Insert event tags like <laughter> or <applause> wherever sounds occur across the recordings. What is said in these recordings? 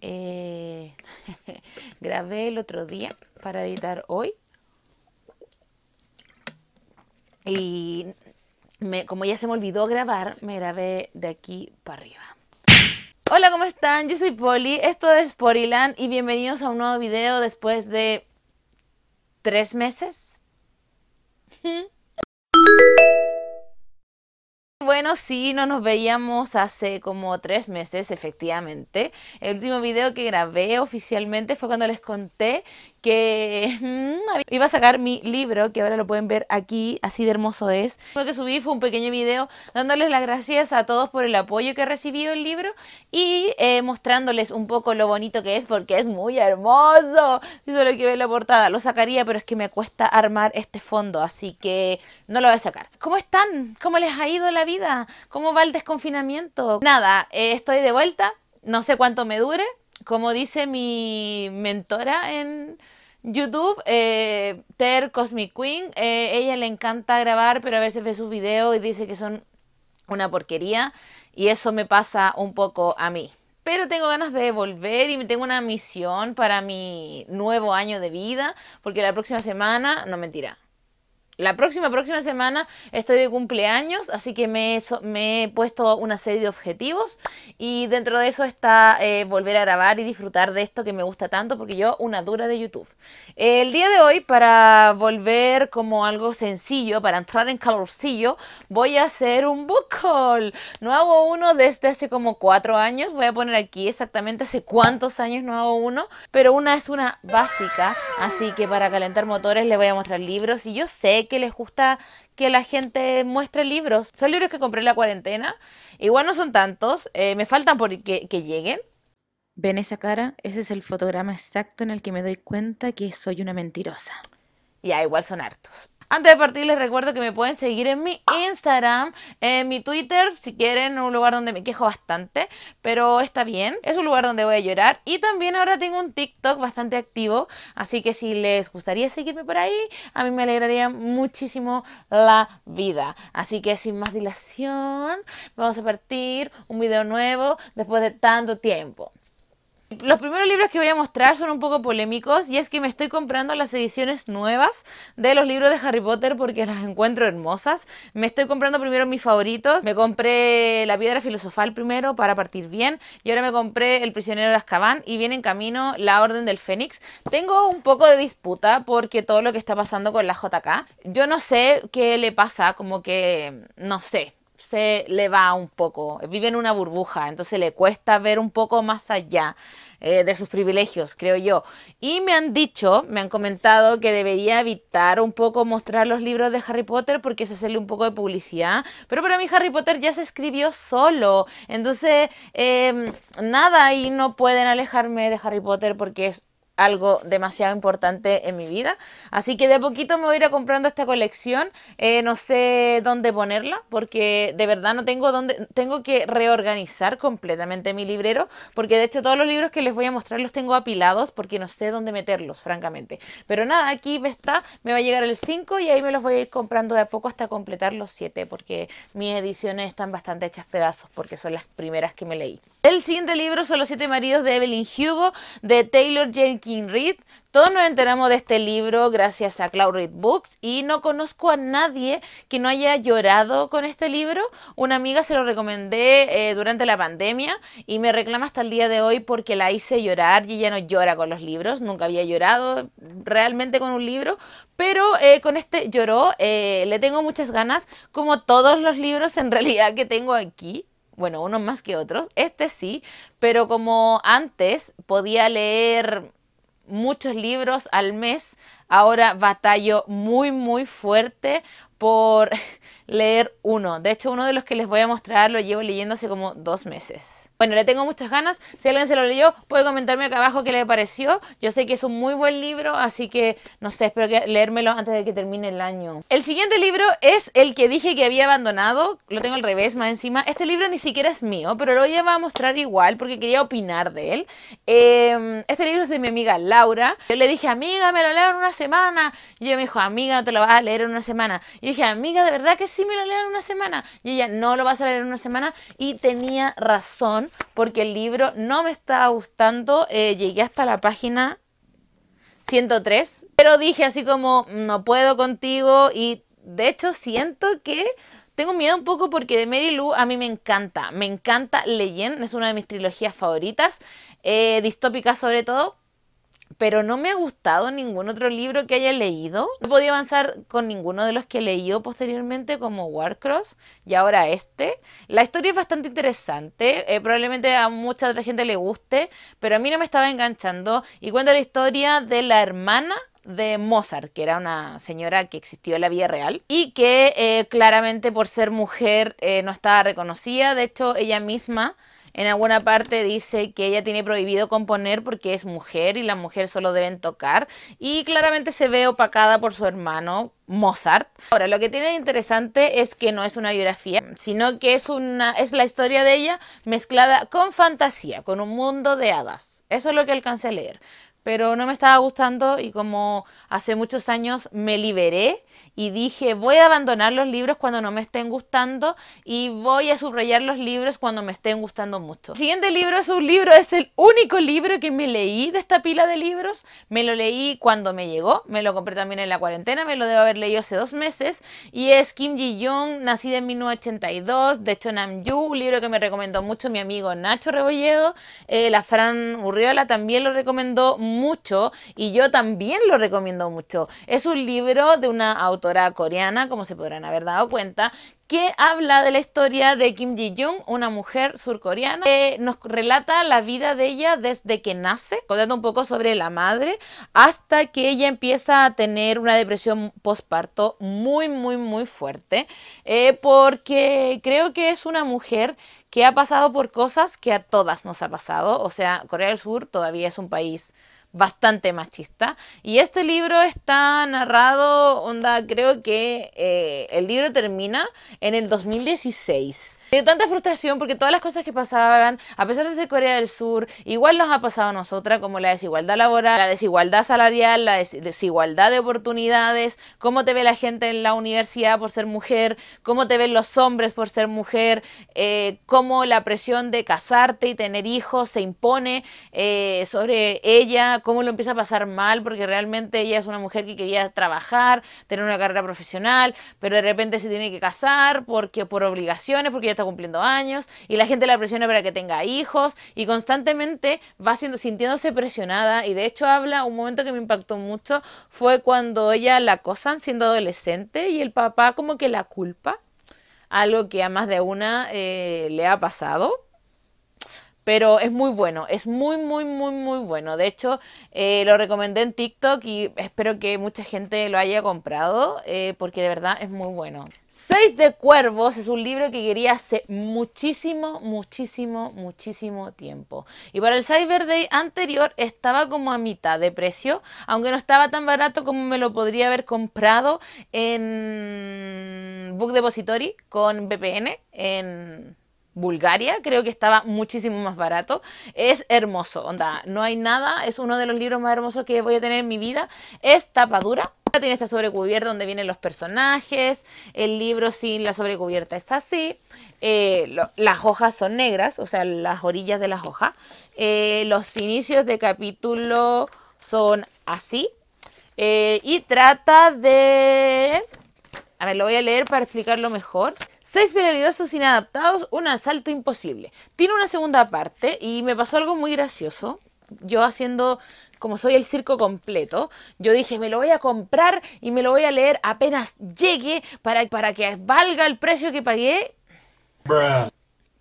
Eh, <laughs> grabé el otro día para editar hoy. Y como ya se me olvidó grabar, me grabé de aquí para arriba. Hola, ¿cómo están? Yo soy Poli, esto es Porilan y bienvenidos a un nuevo video después de tres meses. <laughs> bueno, sí, no nos veíamos hace como tres meses, efectivamente. El último video que grabé oficialmente fue cuando les conté que <laughs> mm, iba a sacar mi libro, que ahora lo pueden ver aquí, así de hermoso es. Lo que subí fue un pequeño video dándoles las gracias a todos por el apoyo que recibido el libro y eh, mostrándoles un poco lo bonito que es, porque es muy hermoso. Si solo que ver la portada, lo sacaría, pero es que me cuesta armar este fondo, así que no lo voy a sacar. ¿Cómo están? ¿Cómo les ha ido la vida? ¿Cómo va el desconfinamiento? Nada, eh, estoy de vuelta, no sé cuánto me dure como dice mi mentora en YouTube, eh, Ter Cosmic Queen, eh, ella le encanta grabar, pero a veces ve sus videos y dice que son una porquería y eso me pasa un poco a mí. Pero tengo ganas de volver y tengo una misión para mi nuevo año de vida, porque la próxima semana, no mentirá la próxima, próxima semana estoy de cumpleaños, así que me, he puesto una serie de objetivos y dentro de eso está eh, volver a grabar y disfrutar de esto que me gusta tanto porque yo una dura de YouTube. El día de hoy, para volver como algo sencillo, para entrar en calorcillo, voy a hacer un book haul. No hago uno desde hace como cuatro años, voy a poner aquí exactamente hace cuántos años no hago uno, pero una es una básica Así que para calentar motores les voy a mostrar libros y yo sé que les gusta que la gente muestre libros. Son libros que compré en la cuarentena. Igual no son tantos, eh, me faltan por que, que lleguen. ¿Ven esa cara? Ese es el fotograma exacto en el que me doy cuenta que soy una mentirosa. Ya, igual son hartos. Antes de partir les recuerdo que me pueden seguir en mi Instagram, en mi Twitter, si quieren, un lugar donde me quejo bastante, pero está bien, es un lugar donde voy a llorar. Y también ahora tengo un TikTok bastante activo, así que si les gustaría seguirme por ahí, a mí me alegraría muchísimo la vida. Así que sin más dilación, vamos a partir un video nuevo después de tanto tiempo. Los primeros libros que voy a mostrar son un poco polémicos y es que me estoy comprando las ediciones nuevas de los libros de Harry Potter porque las encuentro hermosas. Me estoy comprando primero mis favoritos. Me compré La Piedra Filosofal primero para partir bien y ahora me compré El Prisionero de Azkaban y viene en camino La Orden del Fénix. Tengo un poco de disputa porque todo lo que está pasando con la JK, yo no sé qué le pasa, como que no sé se le va un poco, vive en una burbuja, entonces le cuesta ver un poco más allá eh, de sus privilegios, creo yo. Y me han dicho, me han comentado que debería evitar un poco mostrar los libros de Harry Potter porque se sale un poco de publicidad, pero para mí Harry Potter ya se escribió solo, entonces em, nada, y no pueden alejarme de Harry Potter porque es algo demasiado importante en mi vida. Así que de a poquito me voy a ir comprando esta colección. Eh, no sé dónde ponerla porque de verdad no tengo dónde. Tengo que reorganizar completamente mi librero porque de hecho todos los libros que les voy a mostrar los tengo apilados porque no sé dónde meterlos, francamente. Pero nada, aquí está. Me va a llegar el 5 y ahí me los voy a ir comprando de a poco hasta completar los 7 porque mis ediciones están bastante hechas pedazos porque son las primeras que me leí. El siguiente libro son Los siete maridos de Evelyn Hugo de Taylor Jenkins read Todos nos enteramos de este libro gracias a Cloud Read Books y no conozco a nadie que no haya llorado con este libro. Una amiga se lo recomendé eh, durante la pandemia y me reclama hasta el día de hoy porque la hice llorar y ella no llora con los libros. Nunca había llorado realmente con un libro, pero eh, con este lloró. Eh, le tengo muchas ganas, como todos los libros en <laughs> realidad que tengo aquí bueno, unos más que otros, este sí, pero como antes podía leer muchos libros al mes ahora batallo muy, muy fuerte por <laughs> leer uno. De hecho, uno de los que les voy a mostrar lo llevo leyendo hace como dos meses. Bueno, le tengo muchas ganas. Si alguien se lo leyó, puede comentarme acá abajo qué le pareció. Yo sé que es un muy buen libro, así que no sé, espero que leérmelo antes de que termine el año. El siguiente libro es el que dije que había abandonado. Lo tengo al revés, más encima. Este libro ni siquiera es mío, pero lo voy a mostrar igual porque quería opinar de él. Em, este libro es de mi amiga Laura. Yo le dije, amiga, me lo leo en una semana. Y ella me dijo, amiga, no te lo vas a leer en una semana. Y yo dije, amiga, de verdad que sí me lo leo en una semana. Y ella, no lo vas a leer en una semana. Y tenía razón, porque el libro no me estaba gustando. Eh, llegué hasta la página 103, pero dije así como, no puedo contigo. Y de hecho siento que tengo miedo un poco porque de Mary Lou a mí me encanta. Me encanta leyendo es una de mis trilogías favoritas, eh, distópicas sobre todo pero no me ha gustado ningún otro libro que haya leído. No podía avanzar con ninguno de los que he leído posteriormente, como Warcross y ahora este. La historia es bastante interesante, eh, probablemente a mucha otra gente le guste, pero a mí no me estaba enganchando. Y cuenta la historia de la hermana de Mozart, que era una señora que existió en la vida real y que eh, claramente por ser mujer eh, no estaba reconocida. De hecho, ella misma en alguna parte dice que ella tiene prohibido componer porque es mujer y las mujeres solo deben tocar y claramente se ve opacada por su hermano Mozart. Ahora, lo que tiene de interesante es que no es una biografía, sino que es, una, es la historia de ella mezclada con fantasía, con un mundo de hadas. Eso es lo que alcancé a leer pero no me estaba gustando y como hace muchos años me liberé y dije, voy a abandonar los libros cuando no me estén gustando y voy a subrayar los libros cuando me estén gustando mucho. El siguiente libro es un libro, es el único libro que me leí de esta pila de libros. Me lo leí cuando me llegó, me lo compré también en la cuarentena, me lo debo haber leído hace dos meses y es Kim Ji-young, nacida en 1982, de Nam Yu, un libro que me recomendó mucho mi amigo Nacho Rebolledo. Eh, la Fran Urriola también lo recomendó mucho y yo también lo recomiendo mucho. Es un libro de una autora coreana, como se podrán haber dado cuenta, que habla de la historia de Kim Ji-jung, una mujer surcoreana, que nos relata la vida de ella desde que nace, contando un poco sobre la madre, hasta que ella empieza a tener una depresión postparto muy, muy, muy fuerte, eh, porque creo que es una mujer que ha pasado por cosas que a todas nos ha pasado, o sea, Corea del Sur todavía es un país bastante machista. Y este libro está narrado, onda, creo que eh, el libro termina en el 2016 tanta frustración porque todas las cosas que pasaban, a pesar de ser Corea del Sur, igual nos ha pasado a nosotras, como la desigualdad laboral, la desigualdad salarial, la desigualdad de oportunidades, cómo te ve la gente en la universidad por ser mujer, cómo te ven los hombres por ser mujer, eh, cómo la presión de casarte y tener hijos se impone eh, sobre ella, cómo lo empieza a pasar mal, porque realmente ella es una mujer que quería trabajar, tener una carrera profesional, pero de repente se tiene que casar porque por obligaciones, porque ya está cumpliendo años y la gente la presiona para que tenga hijos y constantemente va siendo, sintiéndose presionada y de hecho habla, un momento que me impactó mucho fue cuando ella la acosan siendo adolescente y el papá como que la culpa, algo que a más de una eh, le ha pasado pero es muy bueno, es muy, muy, muy, muy bueno. De hecho, eh, lo recomendé en TikTok y espero que mucha gente lo haya comprado eh, porque de verdad es muy bueno. Seis de Cuervos es un libro que quería hace muchísimo, muchísimo, muchísimo tiempo. Y para el Cyber Day anterior estaba como a mitad de precio, aunque no estaba tan barato como me lo podría haber comprado en Book Depository con VPN en Bulgaria, creo que estaba muchísimo más barato. Es hermoso, onda, no hay nada, es uno de los libros más hermosos que voy a tener en mi vida. Es tapadura, tiene esta sobrecubierta donde vienen los personajes, el libro sin la sobrecubierta es así, eh, las hojas son negras, o sea, las orillas de las hojas, eh, los inicios de capítulo son así, eh, y trata de... A ver, lo voy a leer para explicarlo mejor. Seis peligrosos inadaptados, un asalto imposible. Tiene una segunda parte y me pasó algo muy gracioso. Yo haciendo, como soy el circo completo, yo dije, me lo voy a comprar y me lo voy a leer apenas llegue para, para que valga el precio que pagué.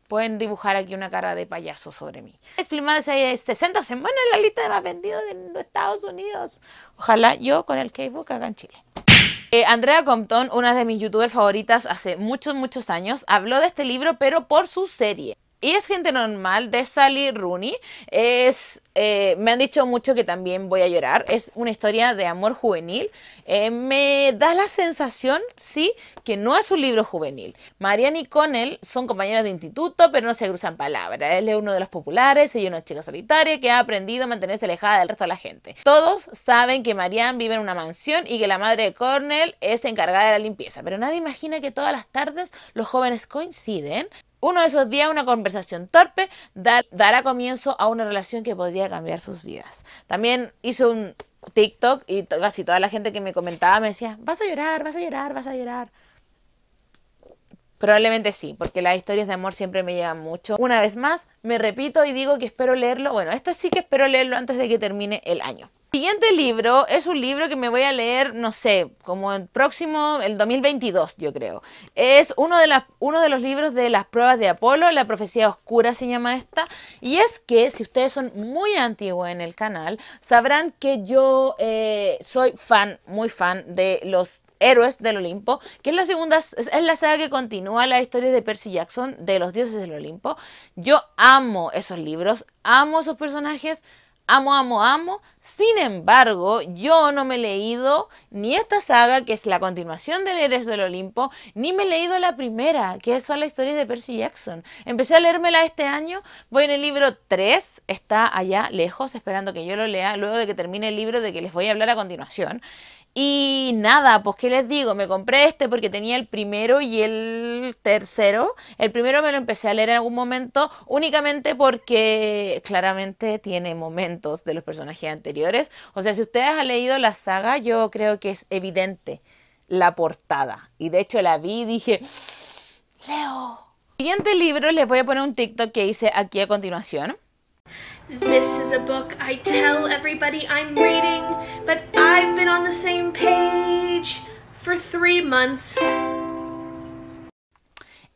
Pueden dibujar aquí una cara de payaso sobre mí. Es filmada hace 60 semanas en la lista de más vendidos de Estados Unidos. Ojalá yo con el K-Book acá en Chile. Eh, Andrea Compton, una de mis youtubers favoritas hace muchos, muchos años, habló de este libro, pero por su serie. Y es gente normal de Sally Rooney. Es, eh, me han dicho mucho que también voy a llorar. Es una historia de amor juvenil. Eh, me da la sensación, sí, que no es un libro juvenil. Marianne y Connell son compañeros de instituto, pero no se cruzan palabras. Él es uno de los populares, y una chica solitaria que ha aprendido a mantenerse alejada del resto de la gente. Todos saben que Marianne vive en una mansión y que la madre de Connell es encargada de la limpieza, pero nadie imagina que todas las tardes los jóvenes coinciden uno de esos días, una conversación torpe dará comienzo a una relación que podría cambiar sus vidas. También hizo un TikTok y casi toda la gente que me comentaba me decía, vas a llorar, vas a llorar, vas a llorar. Probablemente sí, porque las historias de amor siempre me llegan mucho. Una vez más, me repito y digo que espero leerlo. Bueno, esto sí que espero leerlo antes de que termine el año. Siguiente libro es un libro que me voy a leer, no sé, como el próximo, el 2022, yo creo. Es uno de, las, uno de los libros de las pruebas de Apolo, La profecía oscura se llama esta. Y es que, si ustedes son muy antiguos en el canal, sabrán que yo eh, soy fan, muy fan de los Héroes del Olimpo, que es la segunda, es la saga que continúa la historia de Percy Jackson de los dioses del Olimpo. Yo amo esos libros, amo esos personajes, amo, amo, amo. Sin embargo, yo no me he leído ni esta saga, que es la continuación de Héroes del Olimpo, ni me he leído la primera, que son las historias de Percy Jackson. Empecé a leérmela este año, voy en el libro 3, está allá lejos, esperando que yo lo lea, luego de que termine el libro de que les voy a hablar a continuación. Y nada, pues qué les digo, me compré este porque tenía el primero y el tercero. El primero me lo empecé a leer en algún momento únicamente porque claramente tiene momentos de los personajes anteriores. O sea, si ustedes han leído la saga, yo creo que es evidente la portada. Y de hecho la vi y dije, Leo. Siguiente libro les voy a poner un TikTok que hice aquí a continuación. This is a book I tell everybody I'm reading, but I've on the same page for months. <laughs>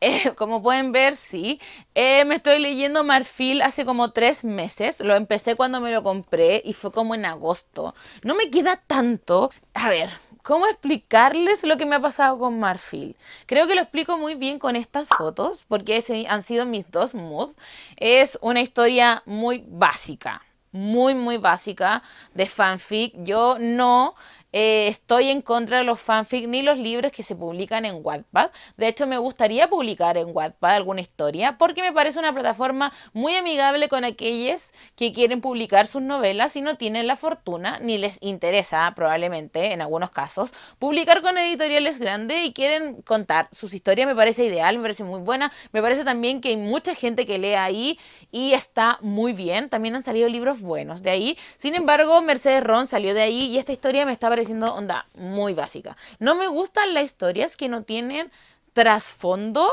Eh, como pueden ver, sí, eh, me estoy leyendo Marfil hace como tres meses. Lo empecé cuando me lo compré y fue como en agosto. No me queda tanto. A ver, ¿Cómo explicarles lo que me ha pasado con Marfil? Creo que lo explico muy bien con estas fotos, porque han sido mis dos moods. Es una historia muy básica, muy, muy básica de fanfic. Yo no eh, estoy en contra de los fanfic ni los libros que se publican en Wattpad. De hecho, me gustaría publicar en Wattpad alguna historia porque me parece una plataforma muy amigable con aquellos que quieren publicar sus novelas y no tienen la fortuna ni les interesa, probablemente en algunos casos, publicar con editoriales grandes y quieren contar sus historias. Me parece ideal, me parece muy buena. Me parece también que hay mucha gente que lee ahí y está muy bien. También han salido libros buenos de ahí. Sin embargo, Mercedes Ron salió de ahí y esta historia me está siendo onda muy básica. No me gustan las historias que no tienen trasfondo,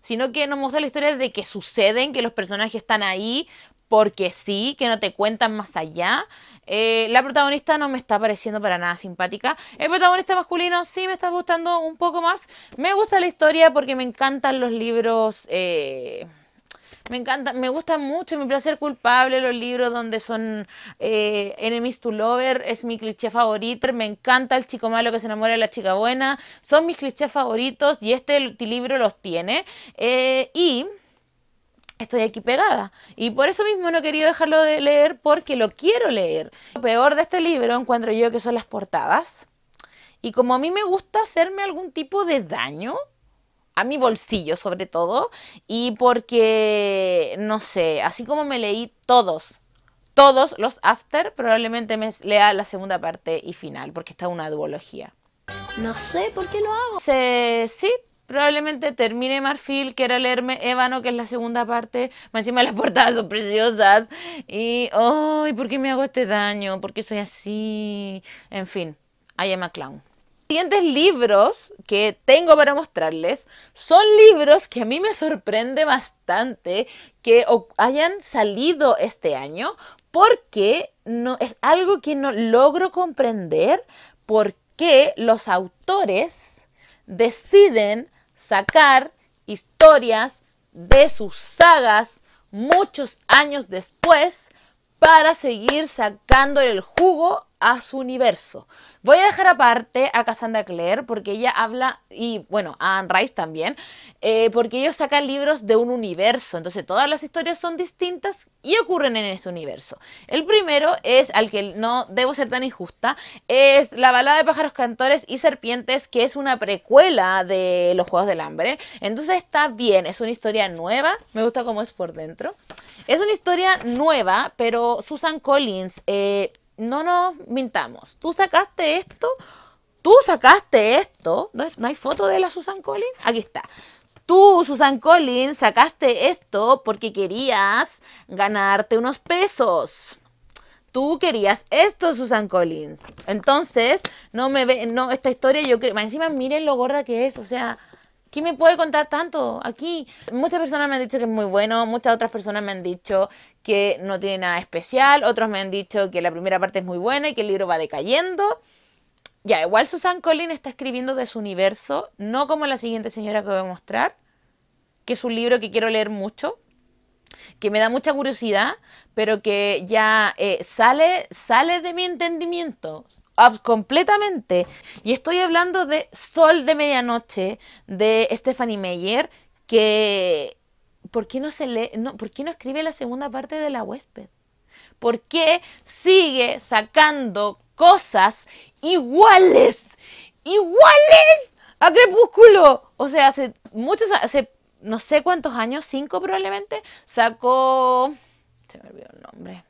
sino que no me gustan las historias de que suceden, que los personajes están ahí porque sí, que no te cuentan más allá. Eh, la protagonista no me está pareciendo para nada simpática. El protagonista masculino sí me está gustando un poco más. Me gusta la historia porque me encantan los libros... Eh, me encanta, me gusta mucho mi placer culpable, los libros donde son eh, Enemies to Lover, es mi cliché favorito. Me encanta el chico malo que se enamora de la chica buena. Son mis clichés favoritos y este libro los tiene. Eh, y estoy aquí pegada. Y por eso mismo no he querido dejarlo de leer porque lo quiero leer. Lo peor de este libro encuentro yo que son las portadas. Y como a mí me gusta hacerme algún tipo de daño, a mi bolsillo sobre todo, y porque, no sé, así como me leí todos, todos los after, probablemente me lea la segunda parte y final, porque está una duología. No sé por qué lo hago. sí, probablemente termine Marfil, quiera leerme Ébano, que es la segunda parte. encima las portadas son preciosas. Y, ¡ay! ¿Por qué me hago este daño? ¿Por qué soy así? En fin, I am clown siguientes libros que tengo para mostrarles son libros que a mí me sorprende bastante que hayan salido este año porque no, es algo que no logro comprender por qué los autores deciden sacar historias de sus sagas muchos años después para seguir sacando el jugo a su universo. Voy a dejar aparte a Cassandra Clare porque ella habla, y bueno, a Anne Rice también, eh, porque ellos sacan libros de un universo, entonces todas las historias son distintas y ocurren en este universo. El primero es, al que no debo ser tan injusta, es La balada de pájaros cantores y serpientes, que es una precuela de Los Juegos del Hambre. Entonces está bien, es una historia nueva, me gusta cómo es por dentro. Es una historia nueva, pero Susan Collins... Eh, no nos mintamos. Tú sacaste esto, tú sacaste esto. ¿No, hay foto de la Susan Collins? Aquí está. Tú, Susan Collins, sacaste esto porque querías ganarte unos pesos. Tú querías esto, Susan Collins. Entonces, no me ve, no, esta historia yo creo, encima miren lo gorda que es, o sea, ¿Quién me puede contar tanto aquí? Muchas personas me han dicho que es muy bueno, muchas otras personas me han dicho que no tiene nada especial, otros me han dicho que la primera parte es muy buena y que el libro va decayendo. Ya, igual Susan Collins está escribiendo de su universo, no como la siguiente señora que voy a mostrar, que es un libro que quiero leer mucho, que me da mucha curiosidad, pero que ya eh, sale, sale de mi entendimiento completamente. Y estoy hablando de Sol de Medianoche de Stephanie Meyer, que... ¿Por qué no, se lee, no, ¿Por qué no escribe la segunda parte de La huésped? ¿Por qué sigue sacando cosas iguales? ¡Iguales! A Crepúsculo. O sea, hace muchos hace no sé cuántos años, cinco probablemente, sacó... Se me olvidó el nombre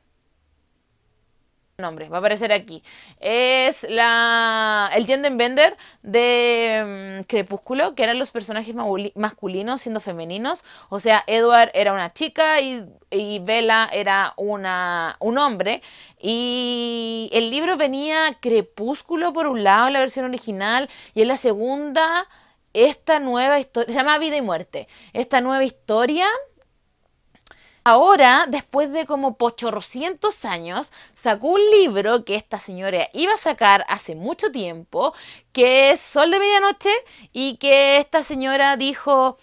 nombre, va a aparecer aquí. Es la, el Jendenbender de mm, Crepúsculo, que eran los personajes masculinos siendo femeninos. O sea, Edward era una chica y, Bella era una, un hombre. Y el libro venía Crepúsculo por un lado la versión original y en la segunda esta nueva historia, se llama Vida y Muerte, esta nueva historia Ahora, después de como pochorcientos años, sacó un libro que esta señora iba a sacar hace mucho tiempo, que es Sol de Medianoche, y que esta señora dijo,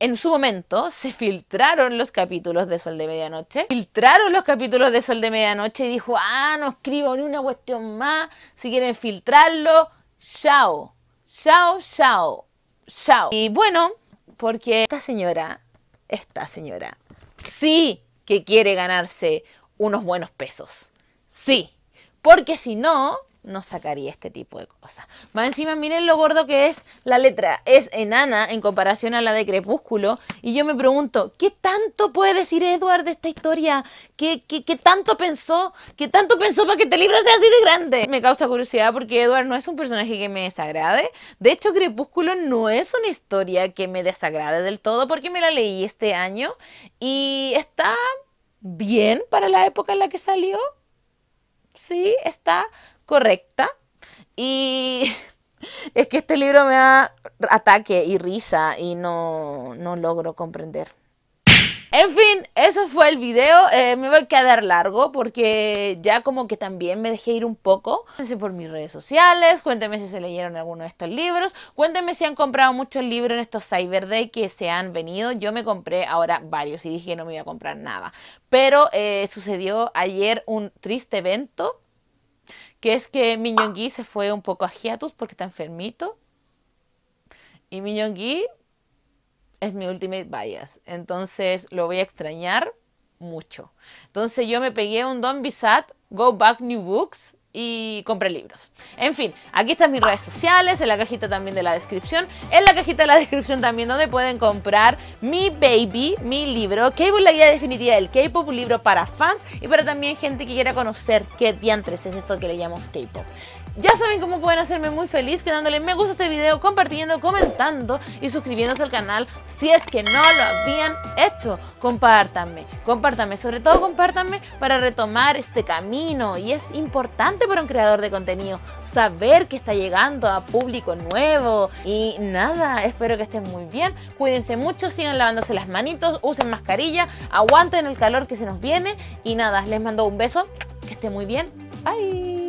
en su momento se filtraron los capítulos de Sol de Medianoche. Filtraron los capítulos de Sol de Medianoche y dijo, ah, no escribo ni una cuestión más. Si quieren filtrarlo, chao, chao, chao, chao. Y bueno, porque esta señora, esta señora, sí que quiere ganarse unos buenos pesos. Sí, porque si no, no sacaría este tipo de cosas. Más encima, miren lo gordo que es la letra. Es enana en comparación a la de Crepúsculo. Y yo me pregunto, ¿qué tanto puede decir Edward de esta historia? ¿Qué, qué, qué tanto pensó? ¿Qué tanto pensó para que este libro sea así de grande? Me causa curiosidad porque Edward no es un personaje que me desagrade. De hecho, Crepúsculo no es una historia que me desagrade del todo porque me la leí este año y está bien para la época en la que salió. Sí, está correcta. Y <laughs> es que este libro me da ataque y risa y no, no logro comprender. En fin, eso fue el video. Eh, me voy a quedar largo porque ya como que también me dejé ir un poco. Cuéntense por mis redes sociales, cuéntenme si se leyeron alguno de estos libros, cuéntenme si han comprado muchos libros en estos Cyber Day que se han venido. Yo me compré ahora varios y dije no me iba a comprar nada. Pero eh, sucedió ayer un triste evento que es que Gui se fue un poco a hiatus porque está enfermito. Y Minyongui es mi ultimate bias. Entonces lo voy a extrañar mucho. Entonces yo me pegué un Don Bizat, Go Back New Books y compré libros. En fin, aquí están mis redes sociales, en la cajita también de la descripción. En la cajita de la <laughs> descripción también donde pueden comprar mi baby, mi libro, K-Pop, la guía definitiva del K-Pop, un libro para fans y para también gente que quiera conocer qué diantres es esto que le llamamos K-Pop. Ya saben cómo pueden hacerme muy feliz quedándole me gusta este video, compartiendo, comentando y suscribiéndose al canal si es que no lo habían hecho. Compártanme, compártanme, sobre todo compártanme para retomar este camino y es importante para un creador de contenido, saber que está llegando a público nuevo. Y nada, espero que estén muy bien. Cuídense mucho, sigan lavándose las manitos, usen mascarilla, aguanten el calor que se nos viene. Y nada, les mando un beso, que estén muy bien. Bye.